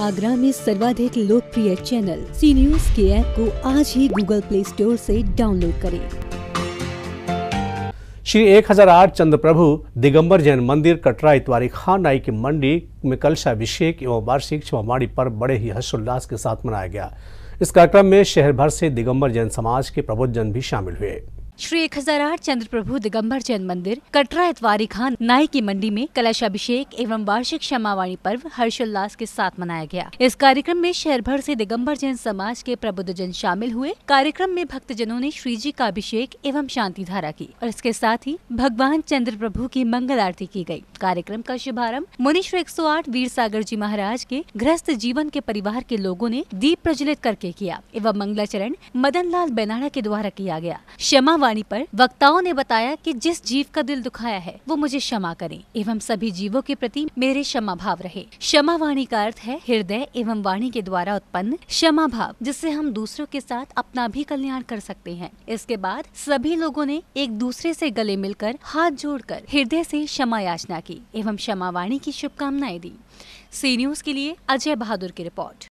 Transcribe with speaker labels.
Speaker 1: आगरा में सर्वाधिक लोकप्रिय चैनल सी न्यूज के ऐप को आज ही गूगल प्ले स्टोर से डाउनलोड करें
Speaker 2: श्री 1008 चंद्र प्रभु दिगम्बर जैन मंदिर कटरा इतवारी खान आई की मंडी में अभिषेक एवं वार्षिक क्षमाणी पर बड़े ही हर्षोल्लास के साथ मनाया गया इस कार्यक्रम में शहर भर से दिगंबर जैन समाज के प्रबुद्धजन भी शामिल हुए
Speaker 1: श्री एक हजार आठ चंद्र प्रभु दिगम्बर जैन मंदिर कटरा इतवारी खान नाई की मंडी में कलश अभिषेक एवं वार्षिक क्षमावाणी पर्व हर्षोल्लास के साथ मनाया गया इस कार्यक्रम में शहर भर ऐसी दिगम्बर जैन समाज के प्रबुद्ध जन शामिल हुए कार्यक्रम में भक्त जनों ने श्री जी का अभिषेक एवं शांति धारा की और इसके साथ ही भगवान चंद्र प्रभु की मंगल आरती की गयी कार्यक्रम का शुभारम्भ मुनिश्वर एक सौ आठ वीर सागर जी महाराज के ग्रस्त जीवन के परिवार के लोगों ने दीप प्रज्वलित करके किया एवं मंगलाचरण मदन लाल बेनाड़ा के द्वारा किया गया क्षमा वाणी पर वक्ताओं ने बताया कि जिस जीव का दिल दुखाया है वो मुझे क्षमा करें एवं सभी जीवों के प्रति मेरे क्षमा भाव रहे क्षमा वाणी का अर्थ है हृदय एवं वाणी के द्वारा उत्पन्न क्षमा भाव जिससे हम दूसरों के साथ अपना भी कल्याण कर सकते हैं इसके बाद सभी लोगों ने एक दूसरे से गले मिलकर हाथ जोड़कर हृदय से क्षमा याचना की एवं क्षमा वाणी की शुभकामनाएं दी सी न्यूज के लिए अजय बहादुर की रिपोर्ट